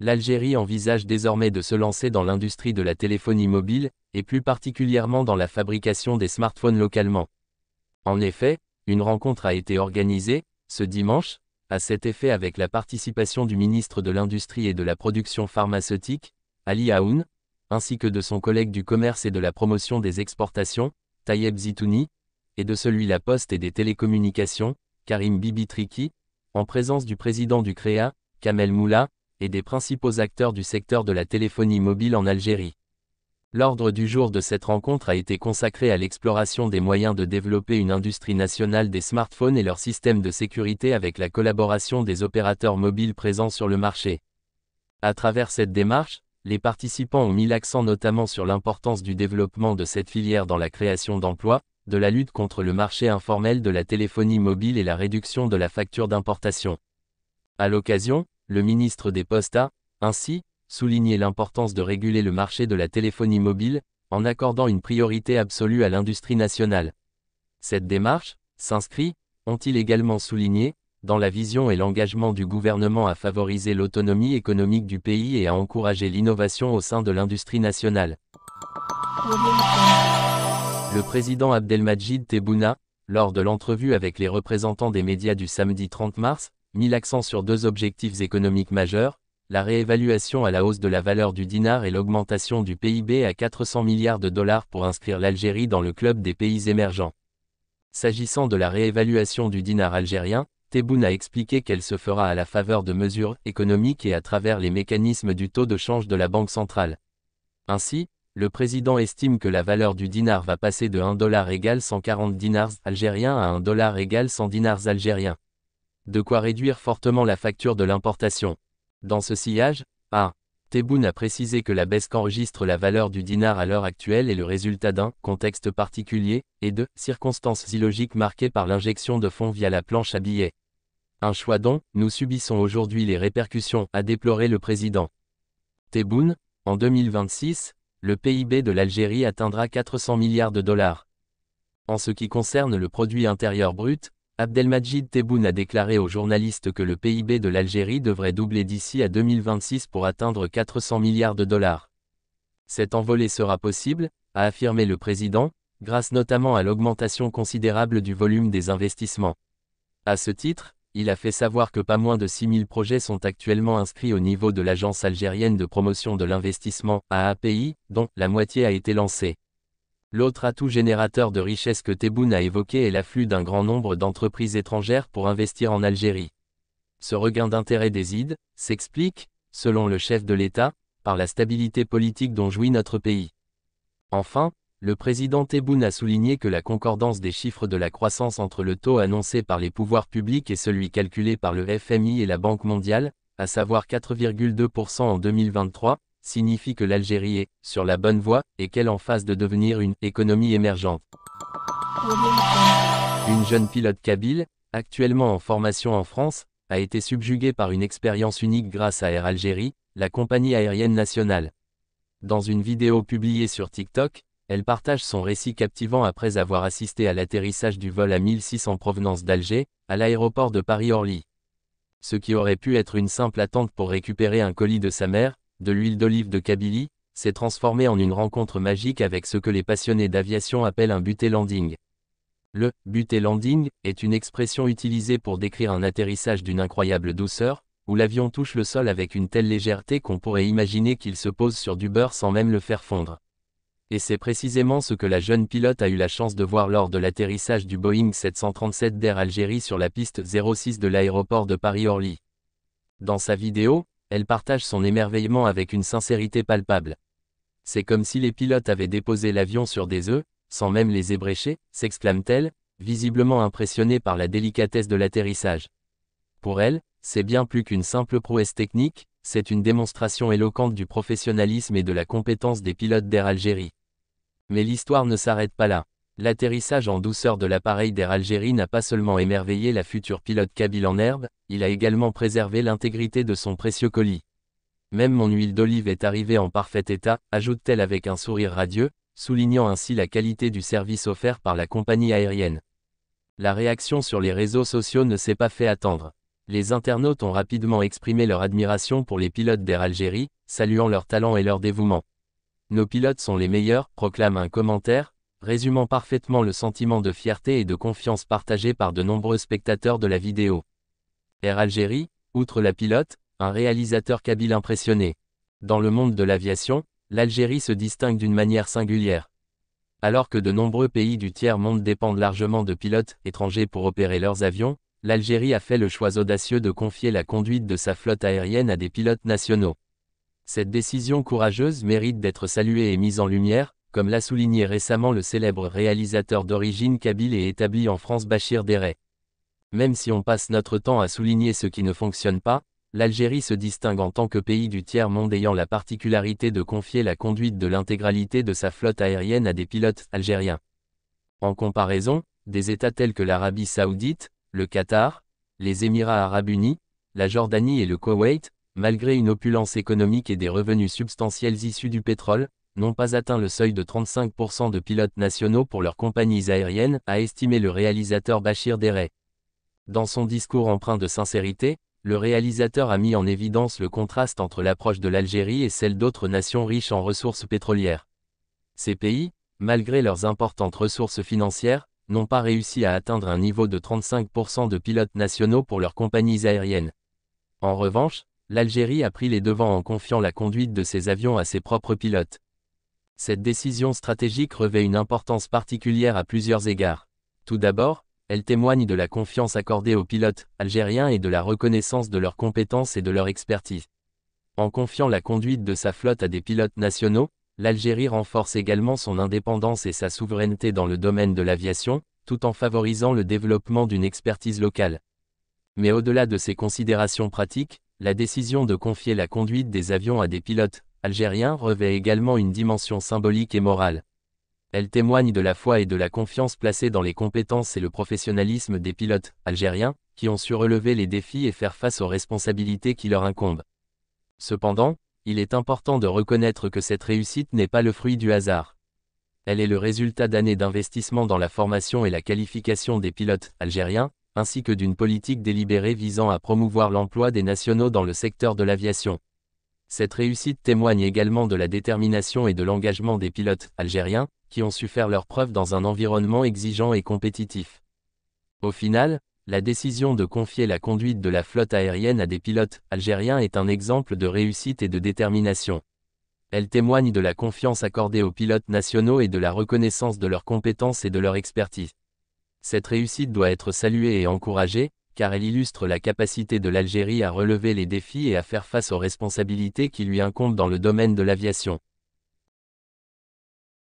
L'Algérie envisage désormais de se lancer dans l'industrie de la téléphonie mobile, et plus particulièrement dans la fabrication des smartphones localement. En effet, une rencontre a été organisée, ce dimanche, à cet effet avec la participation du ministre de l'Industrie et de la Production pharmaceutique, Ali Aoun, ainsi que de son collègue du Commerce et de la Promotion des exportations, Tayeb Zitouni, et de celui La Poste et des Télécommunications, Karim Bibitriki, en présence du président du CREA, Kamel Moula, et des principaux acteurs du secteur de la téléphonie mobile en Algérie. L'ordre du jour de cette rencontre a été consacré à l'exploration des moyens de développer une industrie nationale des smartphones et leurs systèmes de sécurité avec la collaboration des opérateurs mobiles présents sur le marché. À travers cette démarche, les participants ont mis l'accent notamment sur l'importance du développement de cette filière dans la création d'emplois, de la lutte contre le marché informel de la téléphonie mobile et la réduction de la facture d'importation. À l'occasion, le ministre des Postes a, ainsi, souligné l'importance de réguler le marché de la téléphonie mobile, en accordant une priorité absolue à l'industrie nationale. Cette démarche s'inscrit, ont-ils également souligné, dans la vision et l'engagement du gouvernement à favoriser l'autonomie économique du pays et à encourager l'innovation au sein de l'industrie nationale. Le président Abdelmajid Tebbouna, lors de l'entrevue avec les représentants des médias du samedi 30 mars, mit l'accent sur deux objectifs économiques majeurs, la réévaluation à la hausse de la valeur du dinar et l'augmentation du PIB à 400 milliards de dollars pour inscrire l'Algérie dans le club des pays émergents. S'agissant de la réévaluation du dinar algérien, Tebboune a expliqué qu'elle se fera à la faveur de mesures économiques et à travers les mécanismes du taux de change de la Banque centrale. Ainsi, le président estime que la valeur du dinar va passer de 1 dollar égal 140 dinars algériens à 1 dollar égal 100 dinars algériens. De quoi réduire fortement la facture de l'importation. Dans ce sillage, A. Tebboune a précisé que la baisse qu'enregistre la valeur du dinar à l'heure actuelle est le résultat d'un contexte particulier et de circonstances illogiques marquées par l'injection de fonds via la planche à billets. Un choix dont nous subissons aujourd'hui les répercussions, a déploré le président. Tebboune, en 2026, le PIB de l'Algérie atteindra 400 milliards de dollars. En ce qui concerne le produit intérieur brut, Abdelmajid Tebboune a déclaré aux journalistes que le PIB de l'Algérie devrait doubler d'ici à 2026 pour atteindre 400 milliards de dollars. Cette envolée sera possible, a affirmé le président, grâce notamment à l'augmentation considérable du volume des investissements. À ce titre, il a fait savoir que pas moins de 6000 projets sont actuellement inscrits au niveau de l'Agence algérienne de promotion de l'investissement, AAPI, dont la moitié a été lancée. L'autre atout générateur de richesse que Tebboune a évoqué est l'afflux d'un grand nombre d'entreprises étrangères pour investir en Algérie. Ce regain d'intérêt des ides, s'explique, selon le chef de l'État, par la stabilité politique dont jouit notre pays. Enfin, le président Tebboune a souligné que la concordance des chiffres de la croissance entre le taux annoncé par les pouvoirs publics et celui calculé par le FMI et la Banque mondiale, à savoir 4,2% en 2023, signifie que l'Algérie est sur la bonne voie et qu'elle en phase de devenir une économie émergente. Une jeune pilote kabyle, actuellement en formation en France, a été subjuguée par une expérience unique grâce à Air Algérie, la compagnie aérienne nationale. Dans une vidéo publiée sur TikTok, elle partage son récit captivant après avoir assisté à l'atterrissage du vol à 1600 en provenance d'Alger, à l'aéroport de Paris-Orly. Ce qui aurait pu être une simple attente pour récupérer un colis de sa mère, de l'huile d'olive de Kabylie, s'est transformé en une rencontre magique avec ce que les passionnés d'aviation appellent un buté landing. Le buté landing est une expression utilisée pour décrire un atterrissage d'une incroyable douceur, où l'avion touche le sol avec une telle légèreté qu'on pourrait imaginer qu'il se pose sur du beurre sans même le faire fondre. Et c'est précisément ce que la jeune pilote a eu la chance de voir lors de l'atterrissage du Boeing 737 d'Air Algérie sur la piste 06 de l'aéroport de Paris-Orly. Dans sa vidéo, elle partage son émerveillement avec une sincérité palpable. C'est comme si les pilotes avaient déposé l'avion sur des œufs, sans même les ébrécher, s'exclame-t-elle, visiblement impressionnée par la délicatesse de l'atterrissage. Pour elle, c'est bien plus qu'une simple prouesse technique, c'est une démonstration éloquente du professionnalisme et de la compétence des pilotes d'Air Algérie. Mais l'histoire ne s'arrête pas là. L'atterrissage en douceur de l'appareil d'Air Algérie n'a pas seulement émerveillé la future pilote Kabyle en herbe, il a également préservé l'intégrité de son précieux colis. Même mon huile d'olive est arrivée en parfait état, ajoute-t-elle avec un sourire radieux, soulignant ainsi la qualité du service offert par la compagnie aérienne. La réaction sur les réseaux sociaux ne s'est pas fait attendre. Les internautes ont rapidement exprimé leur admiration pour les pilotes d'Air Algérie, saluant leur talent et leur dévouement. Nos pilotes sont les meilleurs, proclame un commentaire, résumant parfaitement le sentiment de fierté et de confiance partagé par de nombreux spectateurs de la vidéo. Air Algérie, outre la pilote, un réalisateur kabyle impressionné. Dans le monde de l'aviation, l'Algérie se distingue d'une manière singulière. Alors que de nombreux pays du tiers-monde dépendent largement de pilotes étrangers pour opérer leurs avions, l'Algérie a fait le choix audacieux de confier la conduite de sa flotte aérienne à des pilotes nationaux. Cette décision courageuse mérite d'être saluée et mise en lumière, comme l'a souligné récemment le célèbre réalisateur d'origine kabyle et établi en France Bachir Deray. Même si on passe notre temps à souligner ce qui ne fonctionne pas, l'Algérie se distingue en tant que pays du tiers-monde ayant la particularité de confier la conduite de l'intégralité de sa flotte aérienne à des pilotes algériens. En comparaison, des États tels que l'Arabie saoudite, le Qatar, les Émirats arabes unis, la Jordanie et le Koweït, malgré une opulence économique et des revenus substantiels issus du pétrole, n'ont pas atteint le seuil de 35% de pilotes nationaux pour leurs compagnies aériennes, a estimé le réalisateur Bachir Deray. Dans son discours empreint de sincérité, le réalisateur a mis en évidence le contraste entre l'approche de l'Algérie et celle d'autres nations riches en ressources pétrolières. Ces pays, malgré leurs importantes ressources financières, n'ont pas réussi à atteindre un niveau de 35% de pilotes nationaux pour leurs compagnies aériennes. En revanche, l'Algérie a pris les devants en confiant la conduite de ses avions à ses propres pilotes. Cette décision stratégique revêt une importance particulière à plusieurs égards. Tout d'abord, elle témoigne de la confiance accordée aux pilotes algériens et de la reconnaissance de leurs compétences et de leur expertise. En confiant la conduite de sa flotte à des pilotes nationaux, l'Algérie renforce également son indépendance et sa souveraineté dans le domaine de l'aviation, tout en favorisant le développement d'une expertise locale. Mais au-delà de ces considérations pratiques, la décision de confier la conduite des avions à des pilotes algériens revêt également une dimension symbolique et morale. Elle témoigne de la foi et de la confiance placée dans les compétences et le professionnalisme des pilotes algériens, qui ont su relever les défis et faire face aux responsabilités qui leur incombent. Cependant, il est important de reconnaître que cette réussite n'est pas le fruit du hasard. Elle est le résultat d'années d'investissement dans la formation et la qualification des pilotes algériens, ainsi que d'une politique délibérée visant à promouvoir l'emploi des nationaux dans le secteur de l'aviation. Cette réussite témoigne également de la détermination et de l'engagement des pilotes algériens, qui ont su faire leurs preuves dans un environnement exigeant et compétitif. Au final, la décision de confier la conduite de la flotte aérienne à des pilotes algériens est un exemple de réussite et de détermination. Elle témoigne de la confiance accordée aux pilotes nationaux et de la reconnaissance de leurs compétences et de leur expertise. Cette réussite doit être saluée et encouragée, car elle illustre la capacité de l'Algérie à relever les défis et à faire face aux responsabilités qui lui incombent dans le domaine de l'aviation.